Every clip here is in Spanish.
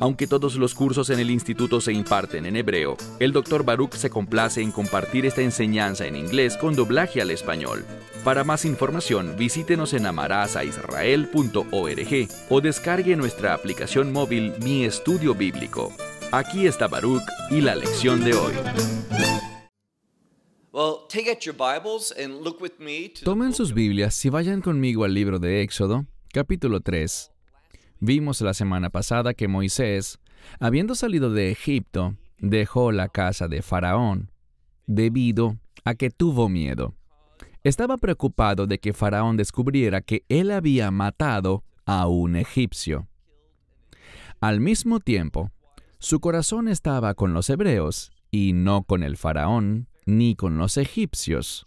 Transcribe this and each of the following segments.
Aunque todos los cursos en el instituto se imparten en hebreo, el Dr. Baruch se complace en compartir esta enseñanza en inglés con doblaje al español. Para más información, visítenos en amarazaisrael.org o descargue nuestra aplicación móvil Mi Estudio Bíblico. Aquí está Baruch y la lección de hoy. Tomen sus Biblias y vayan conmigo al libro de Éxodo, capítulo 3, Vimos la semana pasada que Moisés, habiendo salido de Egipto, dejó la casa de Faraón, debido a que tuvo miedo. Estaba preocupado de que Faraón descubriera que él había matado a un egipcio. Al mismo tiempo, su corazón estaba con los hebreos y no con el faraón ni con los egipcios.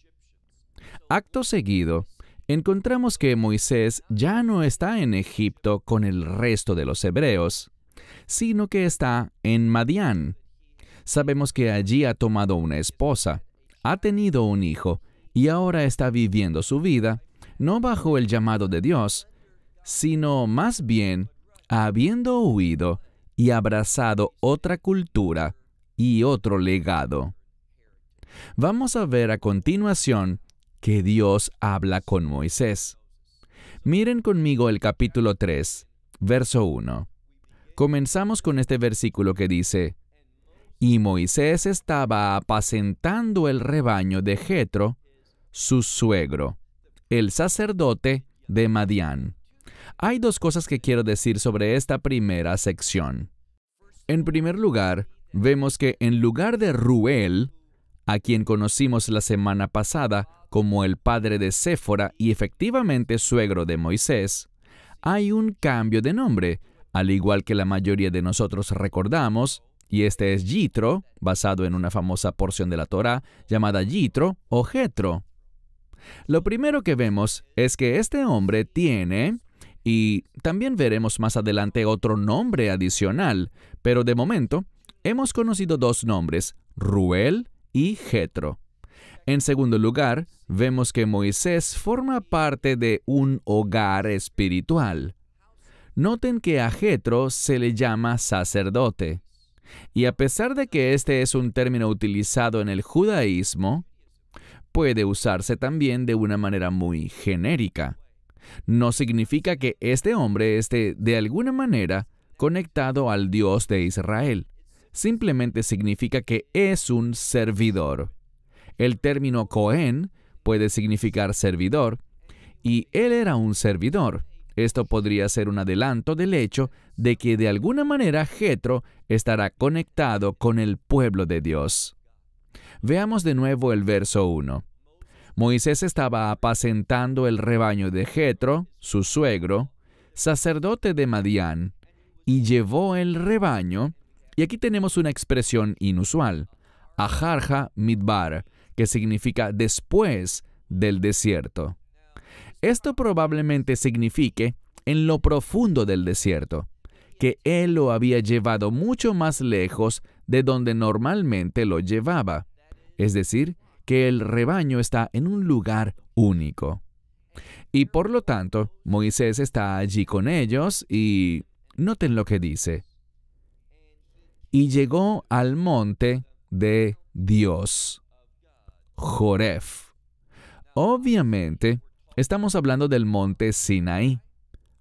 Acto seguido, encontramos que Moisés ya no está en Egipto con el resto de los hebreos, sino que está en Madián. Sabemos que allí ha tomado una esposa, ha tenido un hijo y ahora está viviendo su vida, no bajo el llamado de Dios, sino más bien habiendo huido y abrazado otra cultura y otro legado. Vamos a ver a continuación que Dios habla con Moisés. Miren conmigo el capítulo 3, verso 1. Comenzamos con este versículo que dice, Y Moisés estaba apacentando el rebaño de Jetro, su suegro, el sacerdote de Madián. Hay dos cosas que quiero decir sobre esta primera sección. En primer lugar, vemos que en lugar de Ruel, a quien conocimos la semana pasada como el padre de Séfora y efectivamente suegro de Moisés, hay un cambio de nombre, al igual que la mayoría de nosotros recordamos, y este es Yitro, basado en una famosa porción de la Torá llamada Yitro o Jetro. Lo primero que vemos es que este hombre tiene, y también veremos más adelante otro nombre adicional, pero de momento hemos conocido dos nombres, Ruel y Jetro. En segundo lugar, vemos que Moisés forma parte de un hogar espiritual. Noten que a Jetro se le llama sacerdote. Y a pesar de que este es un término utilizado en el judaísmo, puede usarse también de una manera muy genérica. No significa que este hombre esté de alguna manera conectado al Dios de Israel simplemente significa que es un servidor. El término Cohen puede significar servidor, y él era un servidor. Esto podría ser un adelanto del hecho de que de alguna manera Jetro estará conectado con el pueblo de Dios. Veamos de nuevo el verso 1. Moisés estaba apacentando el rebaño de Jetro, su suegro, sacerdote de Madián, y llevó el rebaño y aquí tenemos una expresión inusual, ajarja midbar, que significa después del desierto. Esto probablemente signifique en lo profundo del desierto, que él lo había llevado mucho más lejos de donde normalmente lo llevaba, es decir, que el rebaño está en un lugar único. Y por lo tanto, Moisés está allí con ellos y noten lo que dice y llegó al monte de Dios, Joref. Obviamente, estamos hablando del monte Sinaí.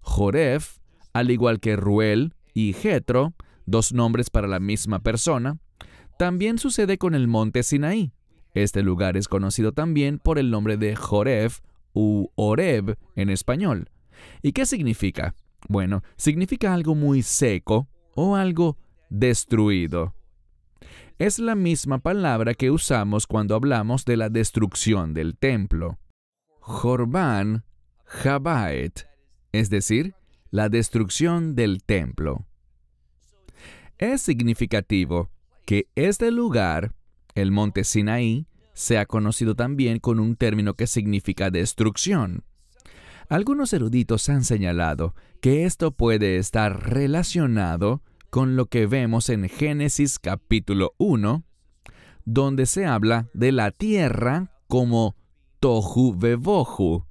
Joref, al igual que Ruel y Jetro, dos nombres para la misma persona, también sucede con el monte Sinaí. Este lugar es conocido también por el nombre de Joref u Oreb en español. ¿Y qué significa? Bueno, significa algo muy seco o algo destruido. Es la misma palabra que usamos cuando hablamos de la destrucción del templo. Jorban Jabaet, es decir, la destrucción del templo. Es significativo que este lugar, el monte Sinaí, sea conocido también con un término que significa destrucción. Algunos eruditos han señalado que esto puede estar relacionado con lo que vemos en Génesis capítulo 1, donde se habla de la tierra como tohu bebohu,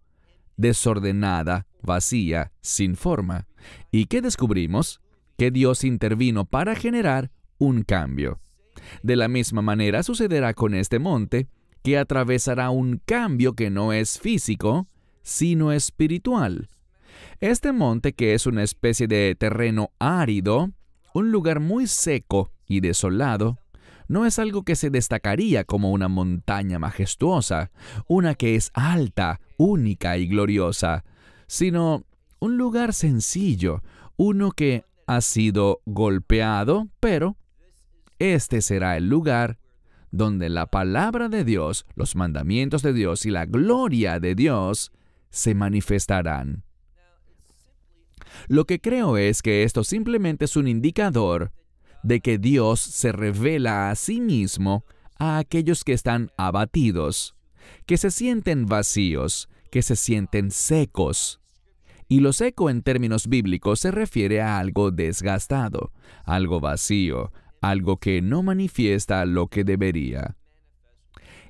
desordenada, vacía, sin forma. ¿Y que descubrimos? Que Dios intervino para generar un cambio. De la misma manera sucederá con este monte, que atravesará un cambio que no es físico, sino espiritual. Este monte, que es una especie de terreno árido, un lugar muy seco y desolado no es algo que se destacaría como una montaña majestuosa, una que es alta, única y gloriosa, sino un lugar sencillo, uno que ha sido golpeado, pero este será el lugar donde la palabra de Dios, los mandamientos de Dios y la gloria de Dios se manifestarán. Lo que creo es que esto simplemente es un indicador de que Dios se revela a sí mismo a aquellos que están abatidos, que se sienten vacíos, que se sienten secos. Y lo seco en términos bíblicos se refiere a algo desgastado, algo vacío, algo que no manifiesta lo que debería.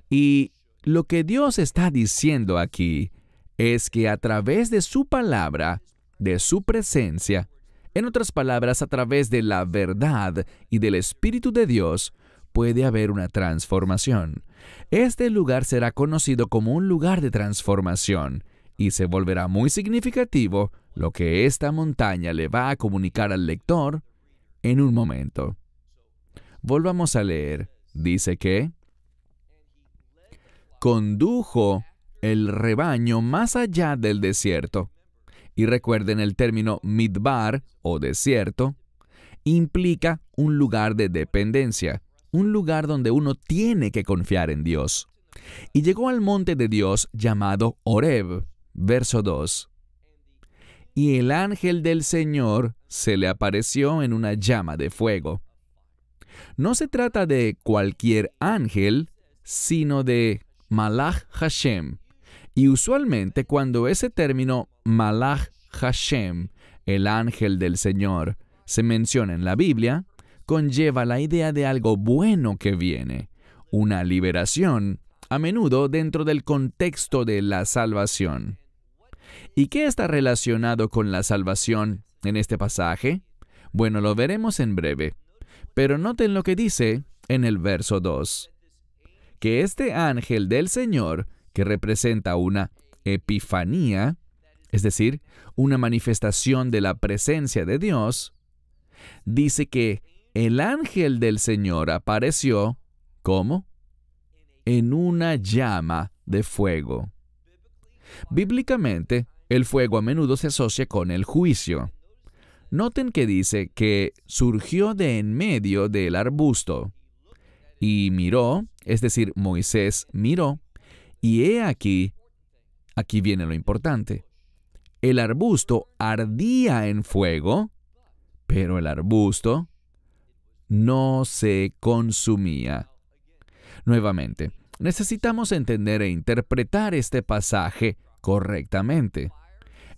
Y lo que Dios está diciendo aquí es que a través de su palabra, de su presencia, en otras palabras, a través de la verdad y del Espíritu de Dios, puede haber una transformación. Este lugar será conocido como un lugar de transformación y se volverá muy significativo lo que esta montaña le va a comunicar al lector en un momento. Volvamos a leer. Dice que condujo el rebaño más allá del desierto y recuerden el término midbar o desierto, implica un lugar de dependencia, un lugar donde uno tiene que confiar en Dios. Y llegó al monte de Dios llamado Oreb, verso 2. Y el ángel del Señor se le apareció en una llama de fuego. No se trata de cualquier ángel, sino de Malach Hashem, y usualmente cuando ese término Malach Hashem, el ángel del Señor, se menciona en la Biblia, conlleva la idea de algo bueno que viene, una liberación, a menudo dentro del contexto de la salvación. ¿Y qué está relacionado con la salvación en este pasaje? Bueno, lo veremos en breve. Pero noten lo que dice en el verso 2. Que este ángel del Señor que representa una epifanía, es decir, una manifestación de la presencia de Dios, dice que el ángel del Señor apareció, ¿cómo? En una llama de fuego. Bíblicamente, el fuego a menudo se asocia con el juicio. Noten que dice que surgió de en medio del arbusto y miró, es decir, Moisés miró y he aquí, aquí viene lo importante, el arbusto ardía en fuego, pero el arbusto no se consumía. Nuevamente, necesitamos entender e interpretar este pasaje correctamente.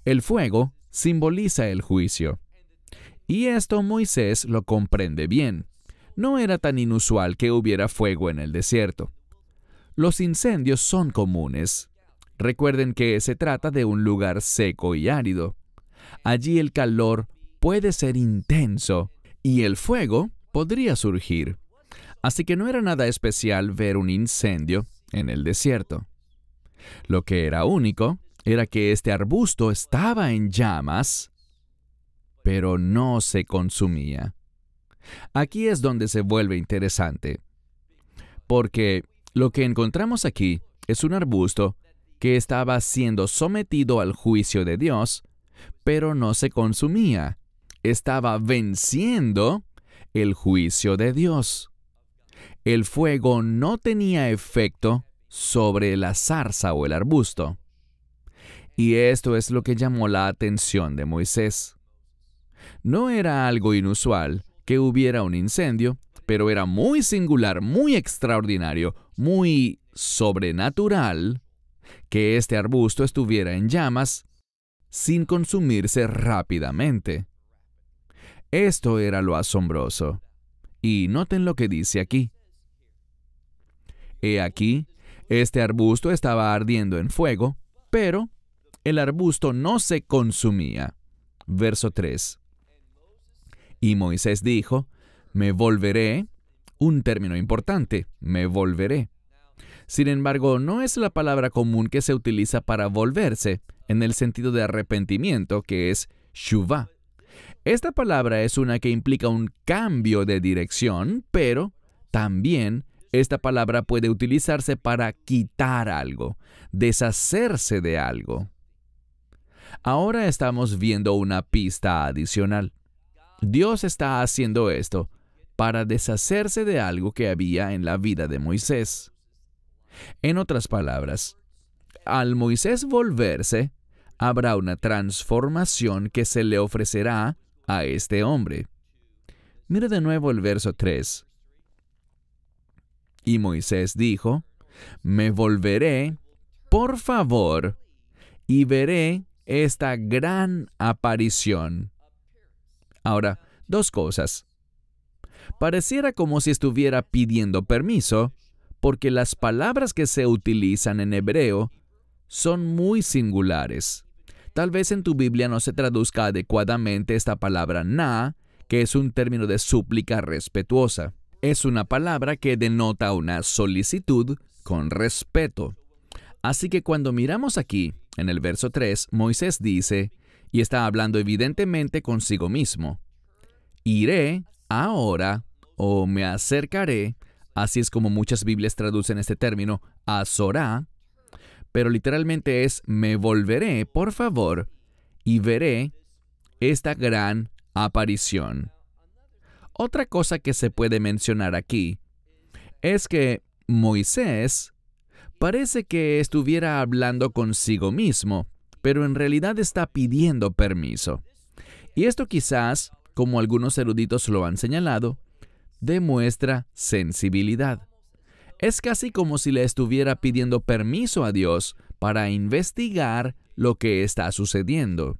El fuego simboliza el juicio. Y esto Moisés lo comprende bien. No era tan inusual que hubiera fuego en el desierto. Los incendios son comunes. Recuerden que se trata de un lugar seco y árido. Allí el calor puede ser intenso y el fuego podría surgir. Así que no era nada especial ver un incendio en el desierto. Lo que era único era que este arbusto estaba en llamas, pero no se consumía. Aquí es donde se vuelve interesante, porque lo que encontramos aquí es un arbusto que estaba siendo sometido al juicio de Dios, pero no se consumía. Estaba venciendo el juicio de Dios. El fuego no tenía efecto sobre la zarza o el arbusto. Y esto es lo que llamó la atención de Moisés. No era algo inusual que hubiera un incendio, pero era muy singular, muy extraordinario, muy sobrenatural que este arbusto estuviera en llamas sin consumirse rápidamente. Esto era lo asombroso. Y noten lo que dice aquí. He aquí, este arbusto estaba ardiendo en fuego, pero el arbusto no se consumía. Verso 3. Y Moisés dijo, me volveré, un término importante, me volveré. Sin embargo, no es la palabra común que se utiliza para volverse, en el sentido de arrepentimiento, que es shuvah. Esta palabra es una que implica un cambio de dirección, pero también esta palabra puede utilizarse para quitar algo, deshacerse de algo. Ahora estamos viendo una pista adicional. Dios está haciendo esto para deshacerse de algo que había en la vida de Moisés. En otras palabras, al Moisés volverse, habrá una transformación que se le ofrecerá a este hombre. Mira de nuevo el verso 3. Y Moisés dijo, Me volveré, por favor, y veré esta gran aparición. Ahora, dos cosas. Pareciera como si estuviera pidiendo permiso, porque las palabras que se utilizan en hebreo son muy singulares. Tal vez en tu Biblia no se traduzca adecuadamente esta palabra na, que es un término de súplica respetuosa. Es una palabra que denota una solicitud con respeto. Así que cuando miramos aquí, en el verso 3, Moisés dice, y está hablando evidentemente consigo mismo. Iré ahora o me acercaré, así es como muchas Biblias traducen este término, a Zorá, pero literalmente es me volveré, por favor, y veré esta gran aparición. Otra cosa que se puede mencionar aquí es que Moisés parece que estuviera hablando consigo mismo, pero en realidad está pidiendo permiso. Y esto quizás, como algunos eruditos lo han señalado, demuestra sensibilidad. Es casi como si le estuviera pidiendo permiso a Dios para investigar lo que está sucediendo.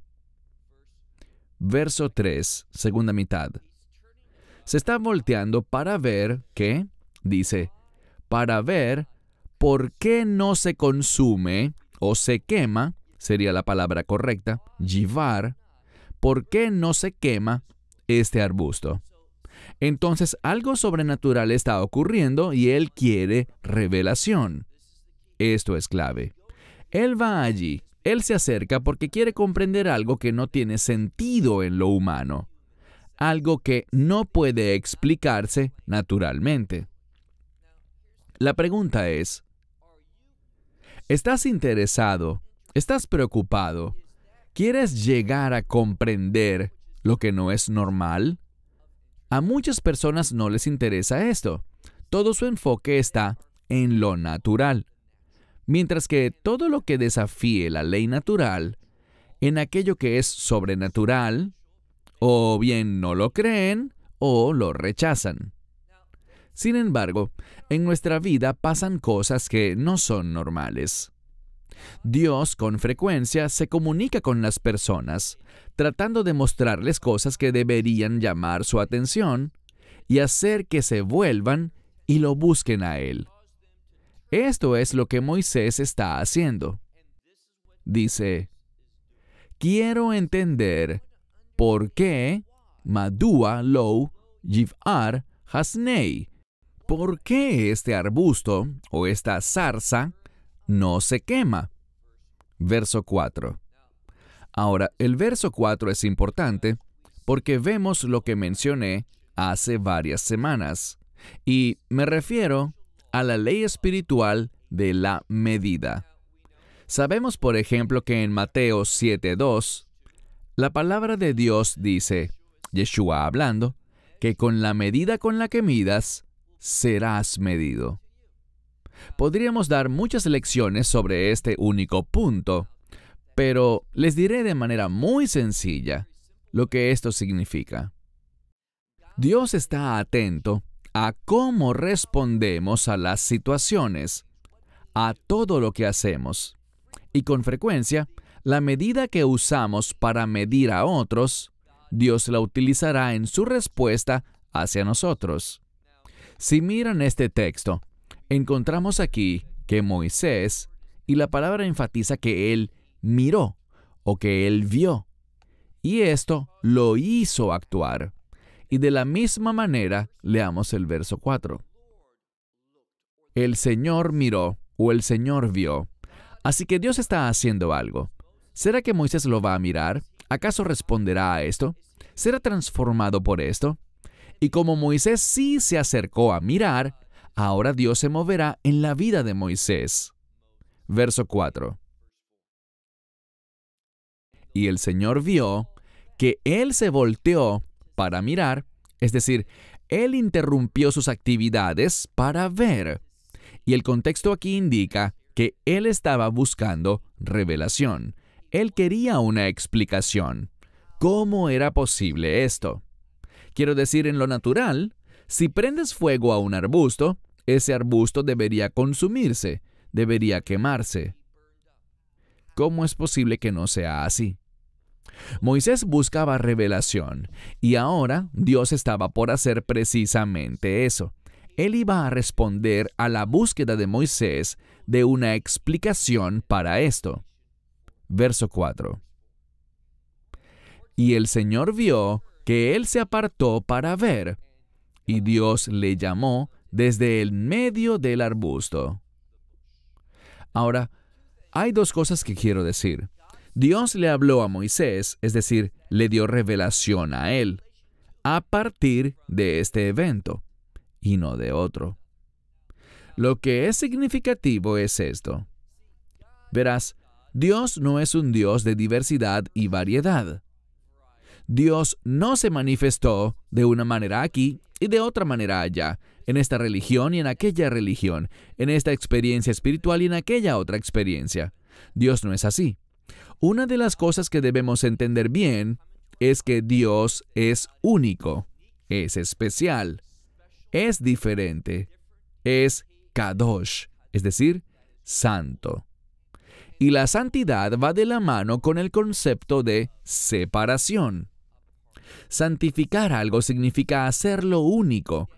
Verso 3, segunda mitad. Se está volteando para ver qué, dice, para ver por qué no se consume o se quema sería la palabra correcta, llevar, ¿por qué no se quema este arbusto? Entonces algo sobrenatural está ocurriendo y él quiere revelación. Esto es clave. Él va allí, él se acerca porque quiere comprender algo que no tiene sentido en lo humano, algo que no puede explicarse naturalmente. La pregunta es, ¿estás interesado Estás preocupado. ¿Quieres llegar a comprender lo que no es normal? A muchas personas no les interesa esto. Todo su enfoque está en lo natural. Mientras que todo lo que desafíe la ley natural, en aquello que es sobrenatural, o bien no lo creen o lo rechazan. Sin embargo, en nuestra vida pasan cosas que no son normales. Dios con frecuencia se comunica con las personas, tratando de mostrarles cosas que deberían llamar su atención y hacer que se vuelvan y lo busquen a Él. Esto es lo que Moisés está haciendo. Dice, quiero entender por qué Madua Low Yiv'ar Hasnei. ¿Por qué este arbusto o esta zarza no se quema. Verso 4. Ahora, el verso 4 es importante porque vemos lo que mencioné hace varias semanas, y me refiero a la ley espiritual de la medida. Sabemos, por ejemplo, que en Mateo 7.2, la palabra de Dios dice, Yeshua hablando, que con la medida con la que midas, serás medido. Podríamos dar muchas lecciones sobre este único punto, pero les diré de manera muy sencilla lo que esto significa. Dios está atento a cómo respondemos a las situaciones, a todo lo que hacemos. Y con frecuencia, la medida que usamos para medir a otros, Dios la utilizará en su respuesta hacia nosotros. Si miran este texto, Encontramos aquí que Moisés, y la palabra enfatiza que él miró o que él vio, y esto lo hizo actuar. Y de la misma manera leamos el verso 4. El Señor miró o el Señor vio. Así que Dios está haciendo algo. ¿Será que Moisés lo va a mirar? ¿Acaso responderá a esto? ¿Será transformado por esto? Y como Moisés sí se acercó a mirar, Ahora Dios se moverá en la vida de Moisés. Verso 4. Y el Señor vio que él se volteó para mirar, es decir, él interrumpió sus actividades para ver. Y el contexto aquí indica que él estaba buscando revelación. Él quería una explicación. ¿Cómo era posible esto? Quiero decir, en lo natural, si prendes fuego a un arbusto, ese arbusto debería consumirse, debería quemarse. ¿Cómo es posible que no sea así? Moisés buscaba revelación y ahora Dios estaba por hacer precisamente eso. Él iba a responder a la búsqueda de Moisés de una explicación para esto. Verso 4. Y el Señor vio que él se apartó para ver, y Dios le llamó desde el medio del arbusto. Ahora, hay dos cosas que quiero decir. Dios le habló a Moisés, es decir, le dio revelación a él, a partir de este evento, y no de otro. Lo que es significativo es esto. Verás, Dios no es un Dios de diversidad y variedad. Dios no se manifestó de una manera aquí y de otra manera allá, en esta religión y en aquella religión, en esta experiencia espiritual y en aquella otra experiencia. Dios no es así. Una de las cosas que debemos entender bien es que Dios es único, es especial, es diferente, es kadosh, es decir, santo. Y la santidad va de la mano con el concepto de separación. Santificar algo significa hacerlo único,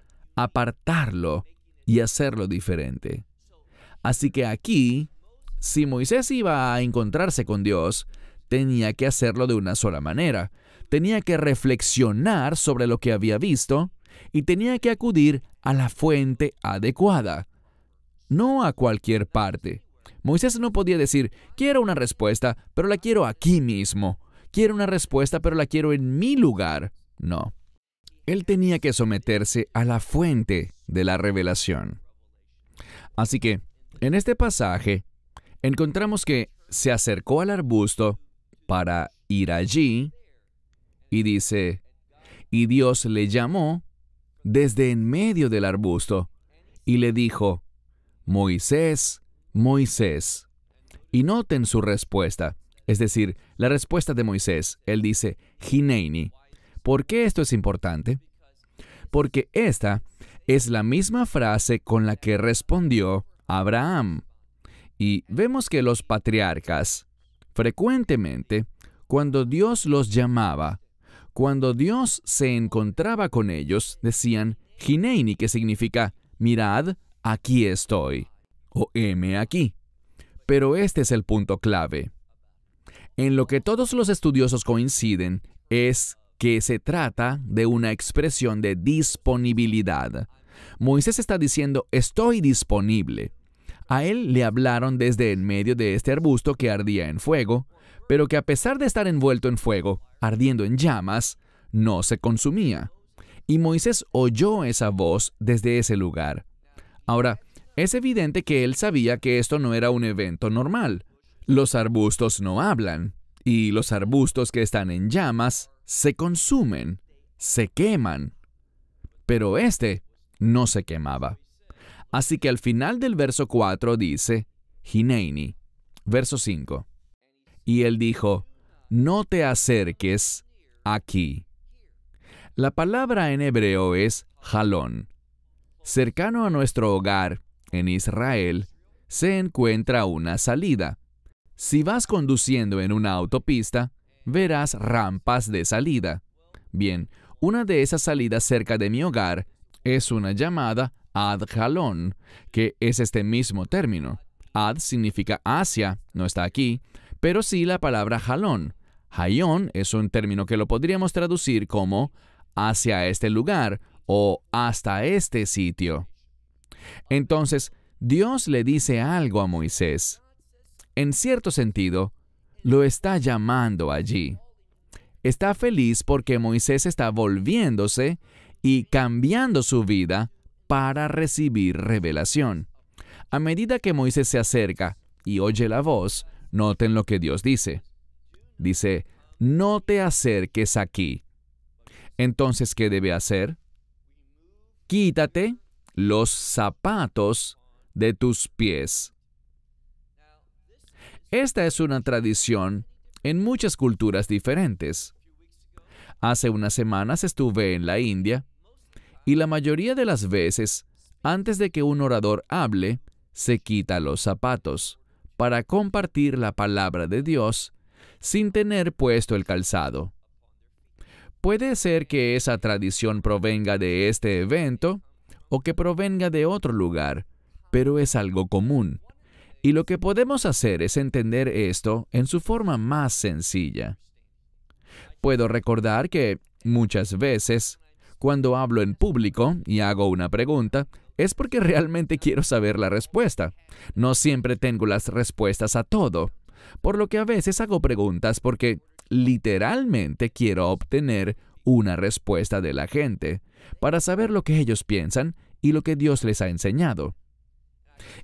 apartarlo y hacerlo diferente. Así que aquí, si Moisés iba a encontrarse con Dios, tenía que hacerlo de una sola manera. Tenía que reflexionar sobre lo que había visto y tenía que acudir a la fuente adecuada, no a cualquier parte. Moisés no podía decir, quiero una respuesta, pero la quiero aquí mismo. Quiero una respuesta, pero la quiero en mi lugar. No él tenía que someterse a la fuente de la revelación. Así que, en este pasaje, encontramos que se acercó al arbusto para ir allí y dice, y Dios le llamó desde en medio del arbusto y le dijo, Moisés, Moisés. Y noten su respuesta, es decir, la respuesta de Moisés. Él dice, Hineini. ¿Por qué esto es importante? Porque esta es la misma frase con la que respondió Abraham. Y vemos que los patriarcas, frecuentemente, cuando Dios los llamaba, cuando Dios se encontraba con ellos, decían Gineini, que significa mirad, aquí estoy, o heme aquí. Pero este es el punto clave. En lo que todos los estudiosos coinciden es que se trata de una expresión de disponibilidad. Moisés está diciendo, estoy disponible. A él le hablaron desde en medio de este arbusto que ardía en fuego, pero que a pesar de estar envuelto en fuego, ardiendo en llamas, no se consumía. Y Moisés oyó esa voz desde ese lugar. Ahora, es evidente que él sabía que esto no era un evento normal. Los arbustos no hablan, y los arbustos que están en llamas se consumen, se queman, pero este no se quemaba. Así que al final del verso 4 dice, Hineini, verso 5. Y él dijo, no te acerques aquí. La palabra en hebreo es jalón. Cercano a nuestro hogar, en Israel, se encuentra una salida. Si vas conduciendo en una autopista, verás rampas de salida. Bien, una de esas salidas cerca de mi hogar es una llamada Ad Jalón, que es este mismo término. Ad significa hacia, no está aquí, pero sí la palabra jalón. Hayón es un término que lo podríamos traducir como hacia este lugar o hasta este sitio. Entonces, Dios le dice algo a Moisés. En cierto sentido, lo está llamando allí. Está feliz porque Moisés está volviéndose y cambiando su vida para recibir revelación. A medida que Moisés se acerca y oye la voz, noten lo que Dios dice. Dice, no te acerques aquí. Entonces, ¿qué debe hacer? Quítate los zapatos de tus pies, esta es una tradición en muchas culturas diferentes. Hace unas semanas estuve en la India y la mayoría de las veces, antes de que un orador hable, se quita los zapatos para compartir la palabra de Dios sin tener puesto el calzado. Puede ser que esa tradición provenga de este evento o que provenga de otro lugar, pero es algo común. Y lo que podemos hacer es entender esto en su forma más sencilla. Puedo recordar que muchas veces, cuando hablo en público y hago una pregunta, es porque realmente quiero saber la respuesta. No siempre tengo las respuestas a todo, por lo que a veces hago preguntas porque literalmente quiero obtener una respuesta de la gente, para saber lo que ellos piensan y lo que Dios les ha enseñado.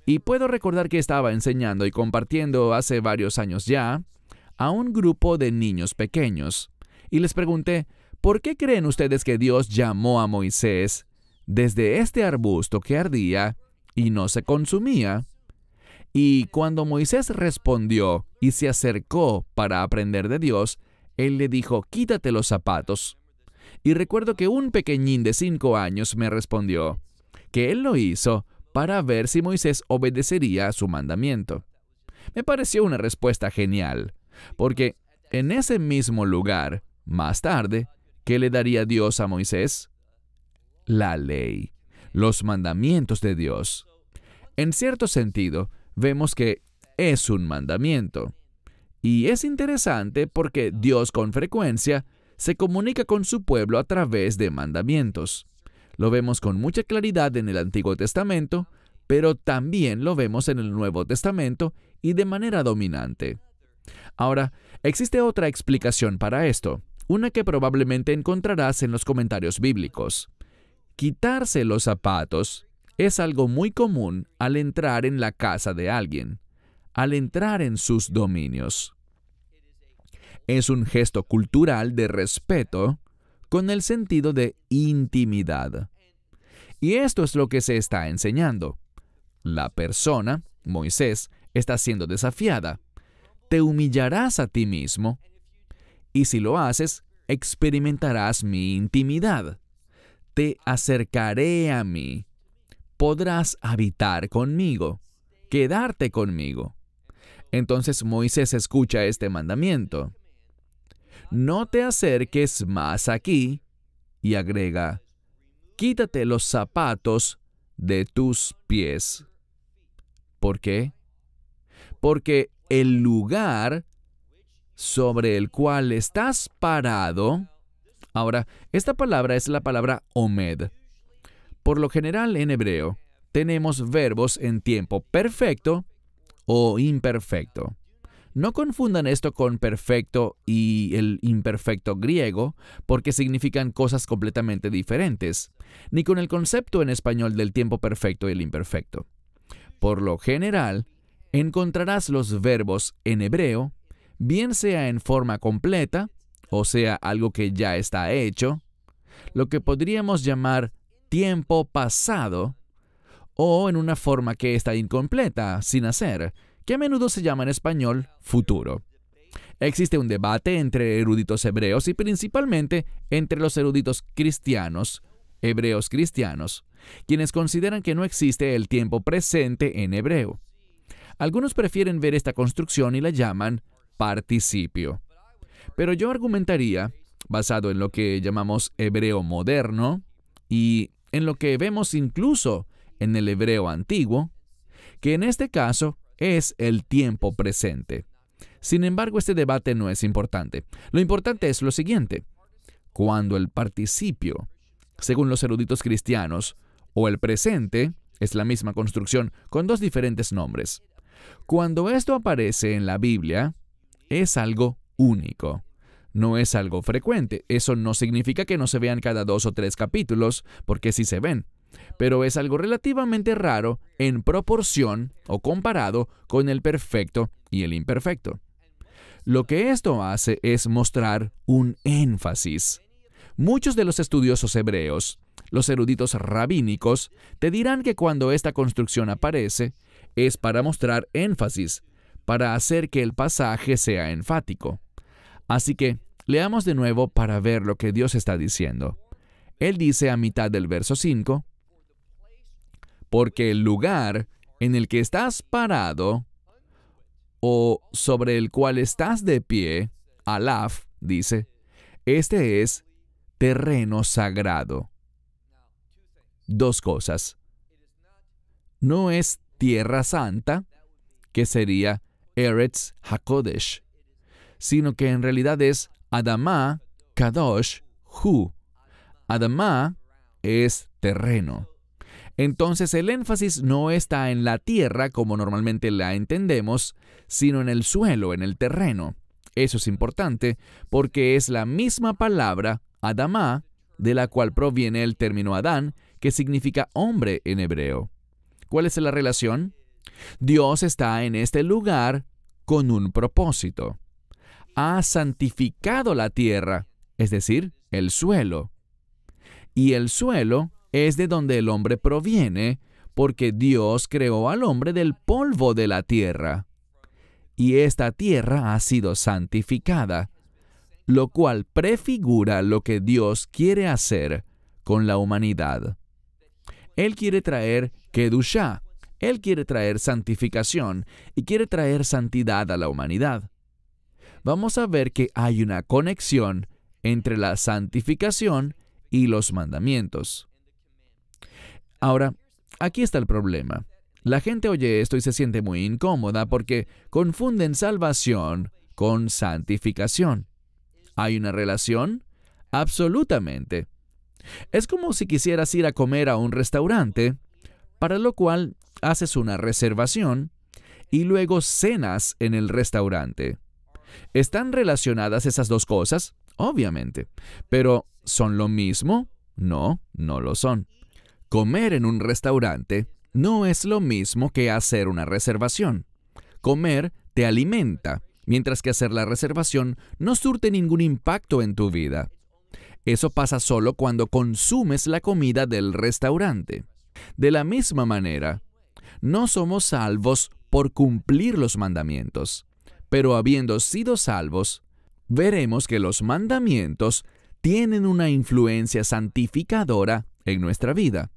Y puedo recordar que estaba enseñando y compartiendo hace varios años ya a un grupo de niños pequeños. Y les pregunté, ¿por qué creen ustedes que Dios llamó a Moisés desde este arbusto que ardía y no se consumía? Y cuando Moisés respondió y se acercó para aprender de Dios, él le dijo, quítate los zapatos. Y recuerdo que un pequeñín de cinco años me respondió que él lo hizo para ver si Moisés obedecería a su mandamiento. Me pareció una respuesta genial, porque en ese mismo lugar, más tarde, ¿qué le daría Dios a Moisés? La ley, los mandamientos de Dios. En cierto sentido, vemos que es un mandamiento. Y es interesante porque Dios con frecuencia se comunica con su pueblo a través de mandamientos. Lo vemos con mucha claridad en el Antiguo Testamento, pero también lo vemos en el Nuevo Testamento y de manera dominante. Ahora, existe otra explicación para esto, una que probablemente encontrarás en los comentarios bíblicos. Quitarse los zapatos es algo muy común al entrar en la casa de alguien, al entrar en sus dominios. Es un gesto cultural de respeto con el sentido de intimidad. Y esto es lo que se está enseñando. La persona, Moisés, está siendo desafiada. Te humillarás a ti mismo y si lo haces, experimentarás mi intimidad. Te acercaré a mí. Podrás habitar conmigo, quedarte conmigo. Entonces Moisés escucha este mandamiento no te acerques más aquí, y agrega, quítate los zapatos de tus pies. ¿Por qué? Porque el lugar sobre el cual estás parado, ahora, esta palabra es la palabra omed. Por lo general en hebreo, tenemos verbos en tiempo perfecto o imperfecto. No confundan esto con perfecto y el imperfecto griego, porque significan cosas completamente diferentes, ni con el concepto en español del tiempo perfecto y el imperfecto. Por lo general, encontrarás los verbos en hebreo, bien sea en forma completa, o sea, algo que ya está hecho, lo que podríamos llamar tiempo pasado, o en una forma que está incompleta, sin hacer, que a menudo se llama en español futuro. Existe un debate entre eruditos hebreos y principalmente entre los eruditos cristianos, hebreos cristianos, quienes consideran que no existe el tiempo presente en hebreo. Algunos prefieren ver esta construcción y la llaman participio. Pero yo argumentaría, basado en lo que llamamos hebreo moderno y en lo que vemos incluso en el hebreo antiguo, que en este caso es el tiempo presente. Sin embargo, este debate no es importante. Lo importante es lo siguiente. Cuando el participio, según los eruditos cristianos, o el presente, es la misma construcción con dos diferentes nombres. Cuando esto aparece en la Biblia, es algo único. No es algo frecuente. Eso no significa que no se vean cada dos o tres capítulos, porque sí se ven pero es algo relativamente raro en proporción o comparado con el perfecto y el imperfecto. Lo que esto hace es mostrar un énfasis. Muchos de los estudiosos hebreos, los eruditos rabínicos, te dirán que cuando esta construcción aparece, es para mostrar énfasis, para hacer que el pasaje sea enfático. Así que, leamos de nuevo para ver lo que Dios está diciendo. Él dice a mitad del verso 5, porque el lugar en el que estás parado o sobre el cual estás de pie, Alaf dice, este es terreno sagrado. Dos cosas. No es tierra santa, que sería Eretz Hakodesh, sino que en realidad es Adama Kadosh Hu. Adama es terreno. Entonces el énfasis no está en la tierra como normalmente la entendemos, sino en el suelo, en el terreno. Eso es importante porque es la misma palabra, Adama de la cual proviene el término Adán, que significa hombre en hebreo. ¿Cuál es la relación? Dios está en este lugar con un propósito. Ha santificado la tierra, es decir, el suelo. Y el suelo es de donde el hombre proviene, porque Dios creó al hombre del polvo de la tierra. Y esta tierra ha sido santificada, lo cual prefigura lo que Dios quiere hacer con la humanidad. Él quiere traer Kedushah, Él quiere traer santificación y quiere traer santidad a la humanidad. Vamos a ver que hay una conexión entre la santificación y los mandamientos. Ahora, aquí está el problema. La gente oye esto y se siente muy incómoda porque confunden salvación con santificación. ¿Hay una relación? Absolutamente. Es como si quisieras ir a comer a un restaurante, para lo cual haces una reservación y luego cenas en el restaurante. ¿Están relacionadas esas dos cosas? Obviamente. Pero, ¿son lo mismo? No, no lo son. Comer en un restaurante no es lo mismo que hacer una reservación. Comer te alimenta, mientras que hacer la reservación no surte ningún impacto en tu vida. Eso pasa solo cuando consumes la comida del restaurante. De la misma manera, no somos salvos por cumplir los mandamientos, pero habiendo sido salvos, veremos que los mandamientos tienen una influencia santificadora en nuestra vida.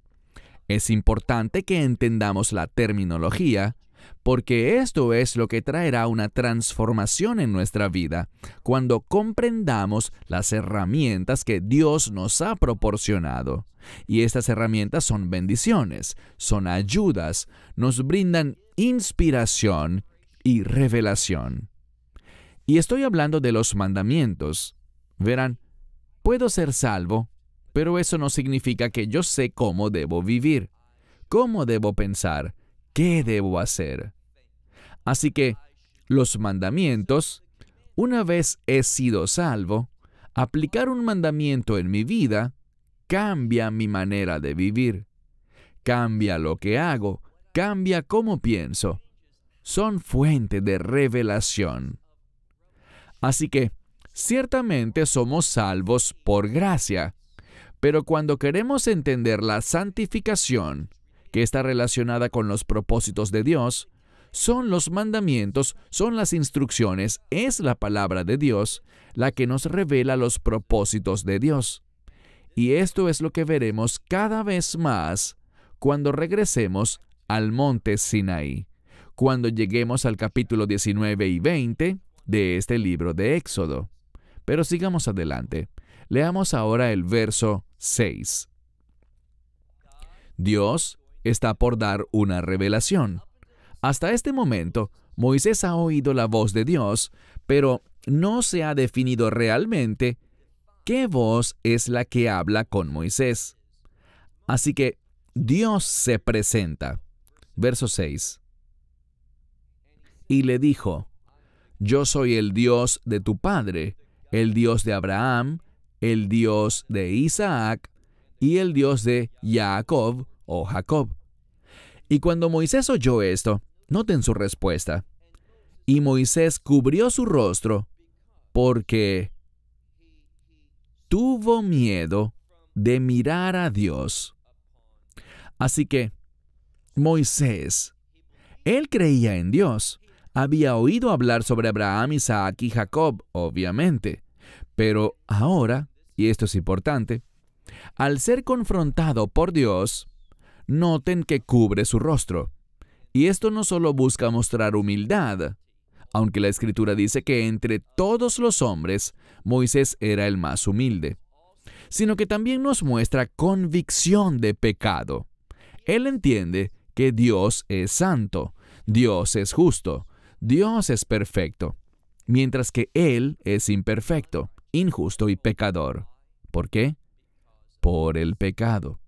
Es importante que entendamos la terminología porque esto es lo que traerá una transformación en nuestra vida cuando comprendamos las herramientas que Dios nos ha proporcionado. Y estas herramientas son bendiciones, son ayudas, nos brindan inspiración y revelación. Y estoy hablando de los mandamientos. Verán, puedo ser salvo pero eso no significa que yo sé cómo debo vivir, cómo debo pensar, qué debo hacer. Así que los mandamientos, una vez he sido salvo, aplicar un mandamiento en mi vida cambia mi manera de vivir, cambia lo que hago, cambia cómo pienso. Son fuente de revelación. Así que, ciertamente somos salvos por gracia, pero cuando queremos entender la santificación, que está relacionada con los propósitos de Dios, son los mandamientos, son las instrucciones, es la palabra de Dios la que nos revela los propósitos de Dios. Y esto es lo que veremos cada vez más cuando regresemos al monte Sinaí, cuando lleguemos al capítulo 19 y 20 de este libro de Éxodo. Pero sigamos adelante. Leamos ahora el verso 6. Dios está por dar una revelación. Hasta este momento, Moisés ha oído la voz de Dios, pero no se ha definido realmente qué voz es la que habla con Moisés. Así que Dios se presenta. Verso 6. Y le dijo, Yo soy el Dios de tu padre, el Dios de Abraham, el Dios de Isaac y el Dios de Jacob o Jacob. Y cuando Moisés oyó esto, noten su respuesta. Y Moisés cubrió su rostro porque tuvo miedo de mirar a Dios. Así que Moisés, él creía en Dios, había oído hablar sobre Abraham, Isaac y Jacob, obviamente, pero ahora, y esto es importante, al ser confrontado por Dios, noten que cubre su rostro. Y esto no solo busca mostrar humildad, aunque la escritura dice que entre todos los hombres, Moisés era el más humilde, sino que también nos muestra convicción de pecado. Él entiende que Dios es santo, Dios es justo, Dios es perfecto, mientras que Él es imperfecto injusto y pecador. ¿Por qué? Por el pecado.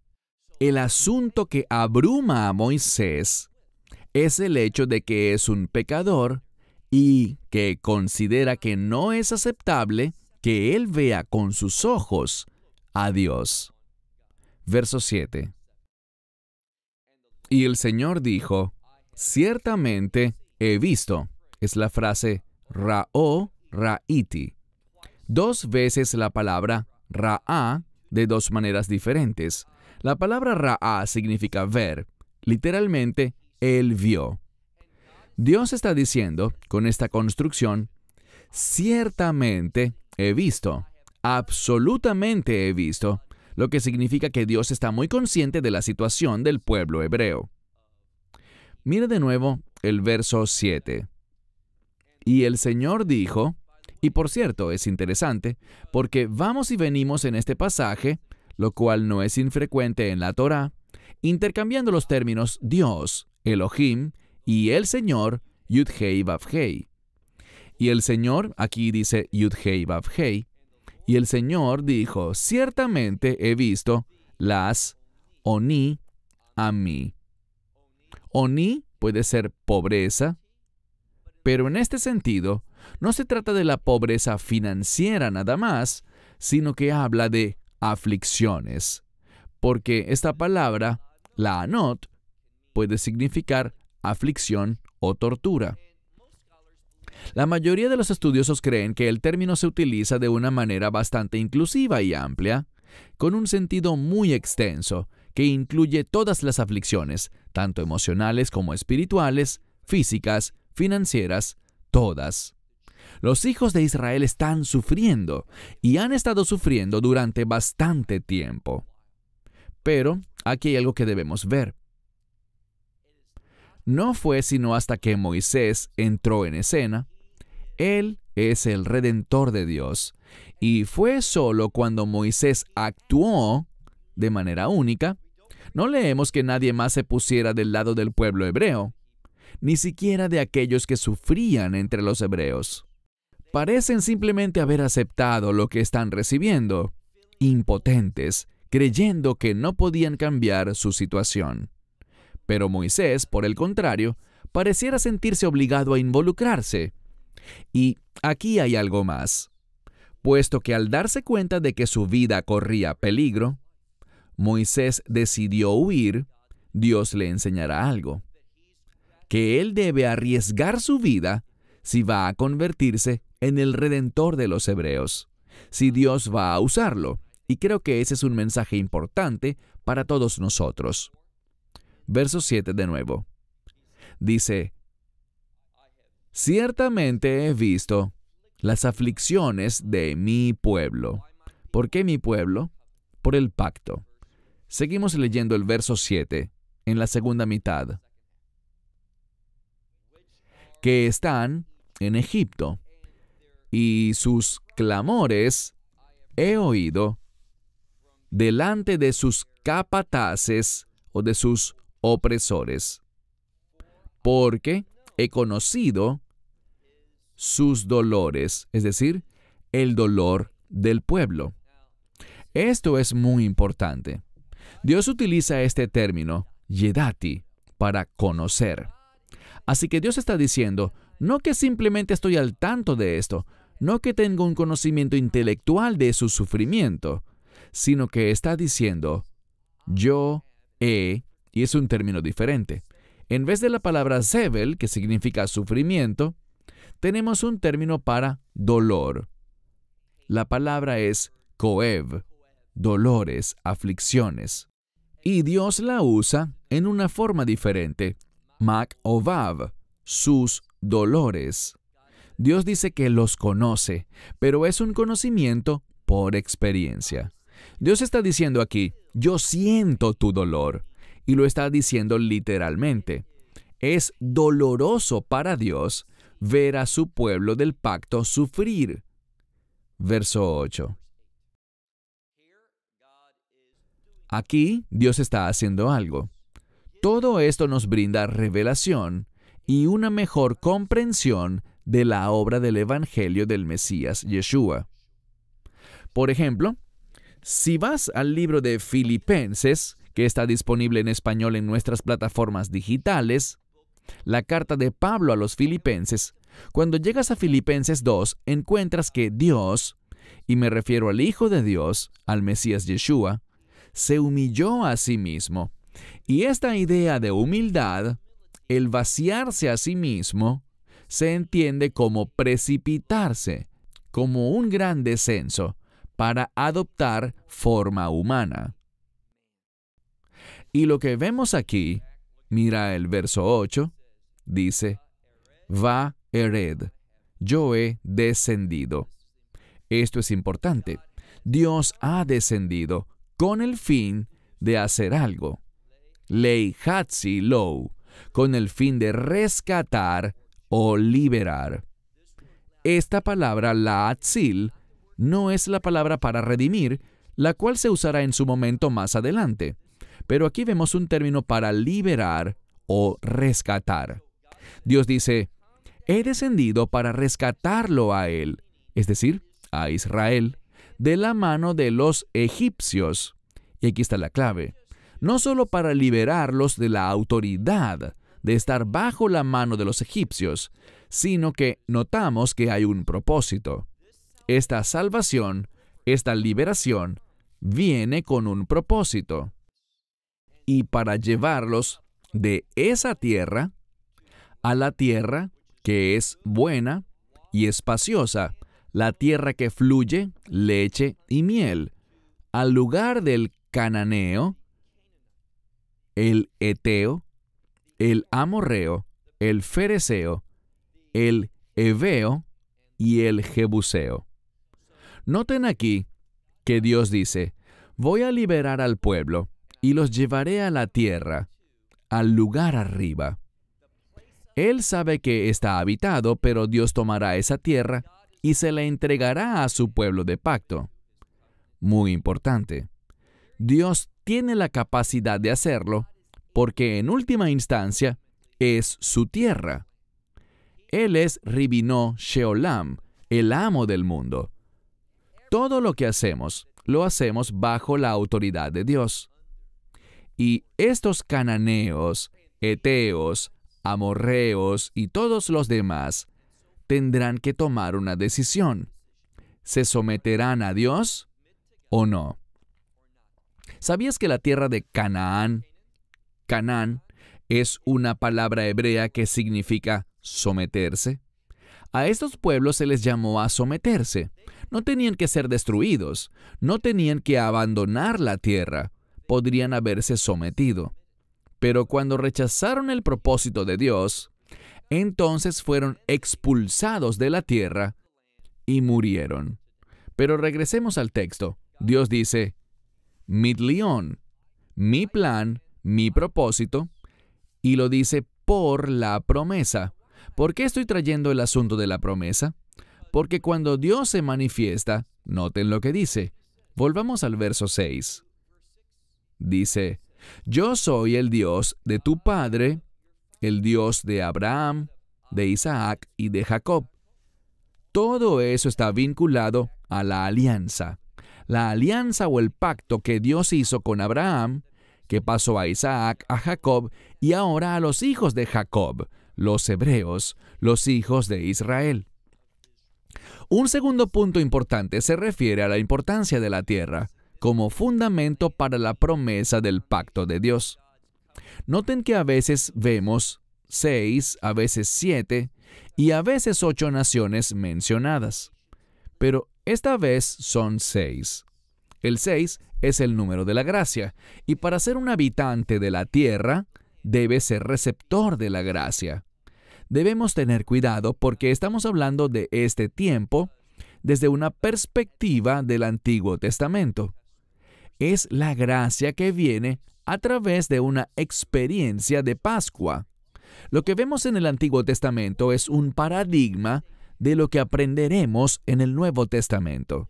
El asunto que abruma a Moisés es el hecho de que es un pecador y que considera que no es aceptable que él vea con sus ojos a Dios. Verso 7. Y el Señor dijo, ciertamente he visto. Es la frase Ra'o Ra'iti dos veces la palabra Ra'a de dos maneras diferentes. La palabra Ra'a significa ver, literalmente, Él vio. Dios está diciendo, con esta construcción, ciertamente he visto, absolutamente he visto, lo que significa que Dios está muy consciente de la situación del pueblo hebreo. mire de nuevo el verso 7. Y el Señor dijo, y por cierto, es interesante, porque vamos y venimos en este pasaje, lo cual no es infrecuente en la Torá, intercambiando los términos Dios, Elohim y el Señor, Yudhei Bavhei. Y el Señor, aquí dice Yudhei Bavhei, y el Señor dijo, ciertamente he visto las Oni a mí. Oni puede ser pobreza, pero en este sentido no se trata de la pobreza financiera nada más, sino que habla de aflicciones, porque esta palabra, la anot, puede significar aflicción o tortura. La mayoría de los estudiosos creen que el término se utiliza de una manera bastante inclusiva y amplia, con un sentido muy extenso, que incluye todas las aflicciones, tanto emocionales como espirituales, físicas, financieras, todas. Los hijos de Israel están sufriendo y han estado sufriendo durante bastante tiempo. Pero aquí hay algo que debemos ver. No fue sino hasta que Moisés entró en escena. Él es el redentor de Dios. Y fue solo cuando Moisés actuó de manera única. No leemos que nadie más se pusiera del lado del pueblo hebreo, ni siquiera de aquellos que sufrían entre los hebreos parecen simplemente haber aceptado lo que están recibiendo, impotentes, creyendo que no podían cambiar su situación. Pero Moisés, por el contrario, pareciera sentirse obligado a involucrarse. Y aquí hay algo más. Puesto que al darse cuenta de que su vida corría peligro, Moisés decidió huir, Dios le enseñará algo. Que él debe arriesgar su vida si va a convertirse en el Redentor de los Hebreos, si Dios va a usarlo. Y creo que ese es un mensaje importante para todos nosotros. Verso 7 de nuevo. Dice, Ciertamente he visto las aflicciones de mi pueblo. ¿Por qué mi pueblo? Por el pacto. Seguimos leyendo el verso 7, en la segunda mitad, que están en Egipto, y sus clamores he oído delante de sus capataces o de sus opresores, porque he conocido sus dolores, es decir, el dolor del pueblo. Esto es muy importante. Dios utiliza este término, yedati, para conocer. Así que Dios está diciendo, no que simplemente estoy al tanto de esto, no que tenga un conocimiento intelectual de su sufrimiento, sino que está diciendo, yo he, y es un término diferente. En vez de la palabra zebel, que significa sufrimiento, tenemos un término para dolor. La palabra es koev, dolores, aflicciones. Y Dios la usa en una forma diferente, mak ovav, sus dolores. Dios dice que los conoce, pero es un conocimiento por experiencia. Dios está diciendo aquí, yo siento tu dolor, y lo está diciendo literalmente. Es doloroso para Dios ver a su pueblo del pacto sufrir. Verso 8. Aquí Dios está haciendo algo. Todo esto nos brinda revelación y una mejor comprensión de la obra del Evangelio del Mesías Yeshua. Por ejemplo, si vas al libro de Filipenses, que está disponible en español en nuestras plataformas digitales, la carta de Pablo a los Filipenses, cuando llegas a Filipenses 2, encuentras que Dios, y me refiero al Hijo de Dios, al Mesías Yeshua, se humilló a sí mismo. Y esta idea de humildad, el vaciarse a sí mismo, se entiende como precipitarse, como un gran descenso, para adoptar forma humana. Y lo que vemos aquí, mira el verso 8, dice, va ered yo he descendido. Esto es importante. Dios ha descendido con el fin de hacer algo. Lei hatsi Low, con el fin de rescatar o liberar. Esta palabra, la atzil, no es la palabra para redimir, la cual se usará en su momento más adelante. Pero aquí vemos un término para liberar o rescatar. Dios dice, he descendido para rescatarlo a él, es decir, a Israel, de la mano de los egipcios. Y aquí está la clave. No solo para liberarlos de la autoridad, de estar bajo la mano de los egipcios, sino que notamos que hay un propósito. Esta salvación, esta liberación, viene con un propósito. Y para llevarlos de esa tierra a la tierra que es buena y espaciosa, la tierra que fluye leche y miel, al lugar del cananeo, el eteo, el amorreo, el fereceo, el heveo y el jebuseo. Noten aquí que Dios dice, voy a liberar al pueblo y los llevaré a la tierra, al lugar arriba. Él sabe que está habitado, pero Dios tomará esa tierra y se la entregará a su pueblo de pacto. Muy importante. Dios tiene la capacidad de hacerlo, porque en última instancia es su tierra. Él es Ribinó Sheolam, el amo del mundo. Todo lo que hacemos, lo hacemos bajo la autoridad de Dios. Y estos cananeos, eteos, amorreos y todos los demás tendrán que tomar una decisión. ¿Se someterán a Dios o no? ¿Sabías que la tierra de Canaán Canaán es una palabra hebrea que significa someterse. A estos pueblos se les llamó a someterse. No tenían que ser destruidos, no tenían que abandonar la tierra, podrían haberse sometido. Pero cuando rechazaron el propósito de Dios, entonces fueron expulsados de la tierra y murieron. Pero regresemos al texto. Dios dice, mi león, mi plan mi propósito, y lo dice por la promesa. ¿Por qué estoy trayendo el asunto de la promesa? Porque cuando Dios se manifiesta, noten lo que dice. Volvamos al verso 6. Dice, yo soy el Dios de tu padre, el Dios de Abraham, de Isaac y de Jacob. Todo eso está vinculado a la alianza. La alianza o el pacto que Dios hizo con Abraham, que pasó a Isaac, a Jacob y ahora a los hijos de Jacob, los hebreos, los hijos de Israel. Un segundo punto importante se refiere a la importancia de la tierra como fundamento para la promesa del pacto de Dios. Noten que a veces vemos seis, a veces siete y a veces ocho naciones mencionadas, pero esta vez son seis. El seis es el número de la gracia, y para ser un habitante de la tierra, debe ser receptor de la gracia. Debemos tener cuidado porque estamos hablando de este tiempo desde una perspectiva del Antiguo Testamento. Es la gracia que viene a través de una experiencia de Pascua. Lo que vemos en el Antiguo Testamento es un paradigma de lo que aprenderemos en el Nuevo Testamento.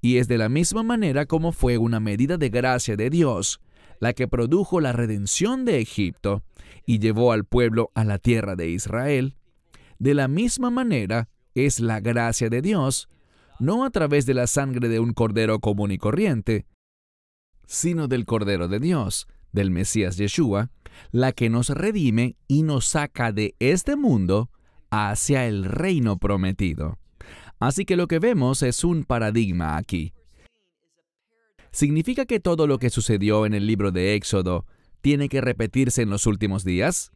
Y es de la misma manera como fue una medida de gracia de Dios, la que produjo la redención de Egipto y llevó al pueblo a la tierra de Israel, de la misma manera es la gracia de Dios, no a través de la sangre de un cordero común y corriente, sino del Cordero de Dios, del Mesías Yeshua, la que nos redime y nos saca de este mundo hacia el reino prometido. Así que lo que vemos es un paradigma aquí. ¿Significa que todo lo que sucedió en el libro de Éxodo tiene que repetirse en los últimos días?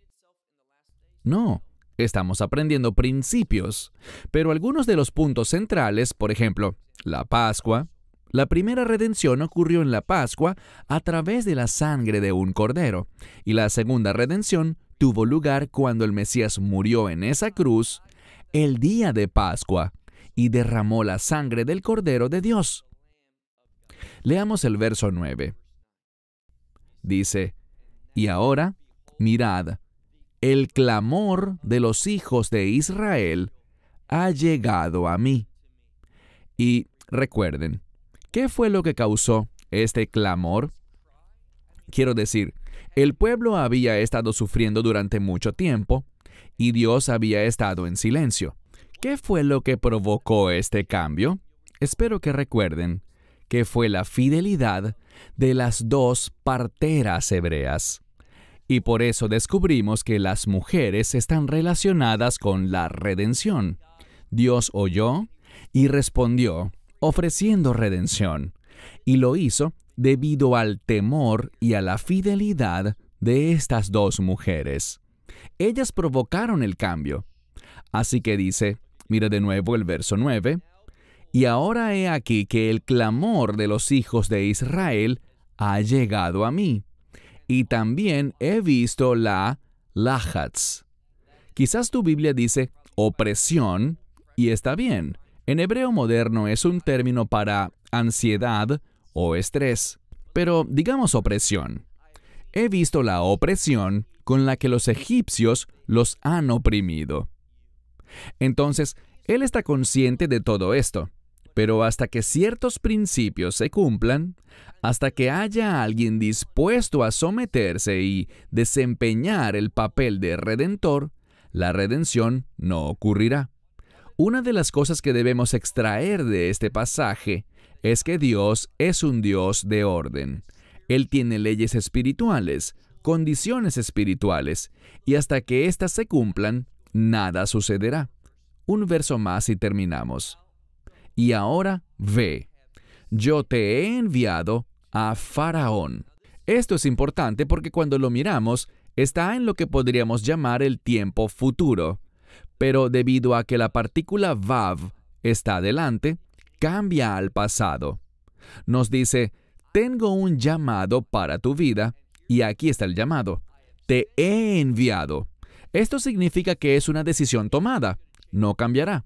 No, estamos aprendiendo principios, pero algunos de los puntos centrales, por ejemplo, la Pascua, la primera redención ocurrió en la Pascua a través de la sangre de un cordero, y la segunda redención tuvo lugar cuando el Mesías murió en esa cruz, el día de Pascua, y derramó la sangre del Cordero de Dios. Leamos el verso 9. Dice, y ahora, mirad, el clamor de los hijos de Israel ha llegado a mí. Y recuerden, ¿qué fue lo que causó este clamor? Quiero decir, el pueblo había estado sufriendo durante mucho tiempo y Dios había estado en silencio. ¿Qué fue lo que provocó este cambio? Espero que recuerden que fue la fidelidad de las dos parteras hebreas. Y por eso descubrimos que las mujeres están relacionadas con la redención. Dios oyó y respondió ofreciendo redención. Y lo hizo debido al temor y a la fidelidad de estas dos mujeres. Ellas provocaron el cambio. Así que dice, mira de nuevo el verso 9, y ahora he aquí que el clamor de los hijos de Israel ha llegado a mí, y también he visto la lajatz. Quizás tu Biblia dice opresión, y está bien. En hebreo moderno es un término para ansiedad, o estrés, pero digamos opresión. He visto la opresión con la que los egipcios los han oprimido. Entonces, él está consciente de todo esto, pero hasta que ciertos principios se cumplan, hasta que haya alguien dispuesto a someterse y desempeñar el papel de redentor, la redención no ocurrirá. Una de las cosas que debemos extraer de este pasaje es que Dios es un Dios de orden. Él tiene leyes espirituales, condiciones espirituales, y hasta que éstas se cumplan, nada sucederá. Un verso más y terminamos. Y ahora ve, yo te he enviado a Faraón. Esto es importante porque cuando lo miramos, está en lo que podríamos llamar el tiempo futuro. Pero debido a que la partícula Vav está adelante, cambia al pasado. Nos dice, tengo un llamado para tu vida, y aquí está el llamado, te he enviado. Esto significa que es una decisión tomada, no cambiará.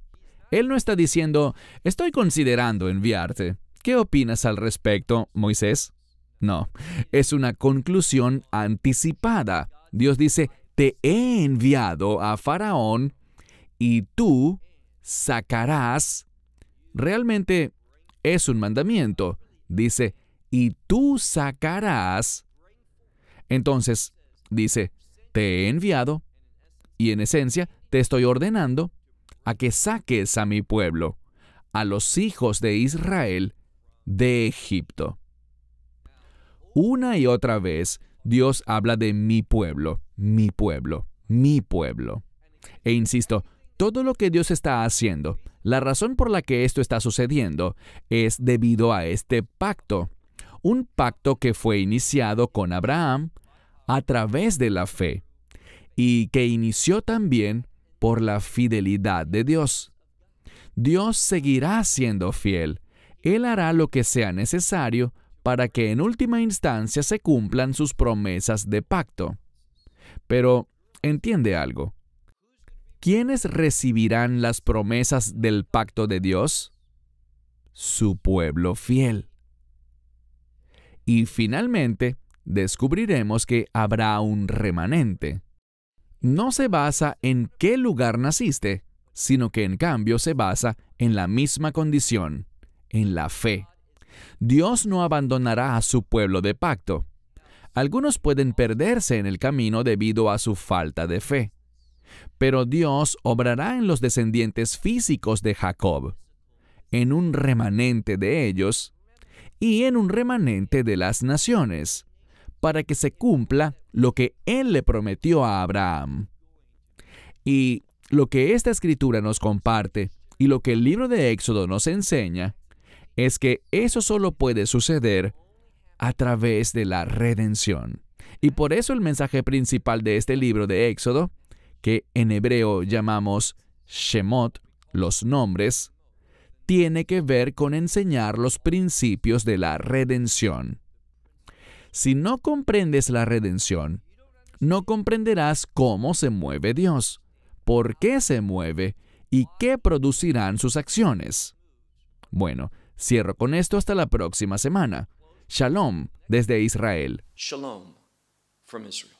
Él no está diciendo, estoy considerando enviarte. ¿Qué opinas al respecto, Moisés? No, es una conclusión anticipada. Dios dice, te he enviado a Faraón y tú sacarás Realmente es un mandamiento. Dice, y tú sacarás. Entonces, dice, te he enviado y en esencia te estoy ordenando a que saques a mi pueblo, a los hijos de Israel, de Egipto. Una y otra vez Dios habla de mi pueblo, mi pueblo, mi pueblo. E insisto, todo lo que Dios está haciendo, la razón por la que esto está sucediendo es debido a este pacto, un pacto que fue iniciado con Abraham a través de la fe y que inició también por la fidelidad de Dios. Dios seguirá siendo fiel. Él hará lo que sea necesario para que en última instancia se cumplan sus promesas de pacto. Pero entiende algo. ¿quiénes recibirán las promesas del pacto de Dios? Su pueblo fiel. Y finalmente, descubriremos que habrá un remanente. No se basa en qué lugar naciste, sino que en cambio se basa en la misma condición, en la fe. Dios no abandonará a su pueblo de pacto. Algunos pueden perderse en el camino debido a su falta de fe pero Dios obrará en los descendientes físicos de Jacob, en un remanente de ellos y en un remanente de las naciones, para que se cumpla lo que Él le prometió a Abraham. Y lo que esta escritura nos comparte y lo que el libro de Éxodo nos enseña es que eso solo puede suceder a través de la redención. Y por eso el mensaje principal de este libro de Éxodo que en hebreo llamamos Shemot, los nombres, tiene que ver con enseñar los principios de la redención. Si no comprendes la redención, no comprenderás cómo se mueve Dios, por qué se mueve y qué producirán sus acciones. Bueno, cierro con esto hasta la próxima semana. Shalom desde Israel. Shalom Israel.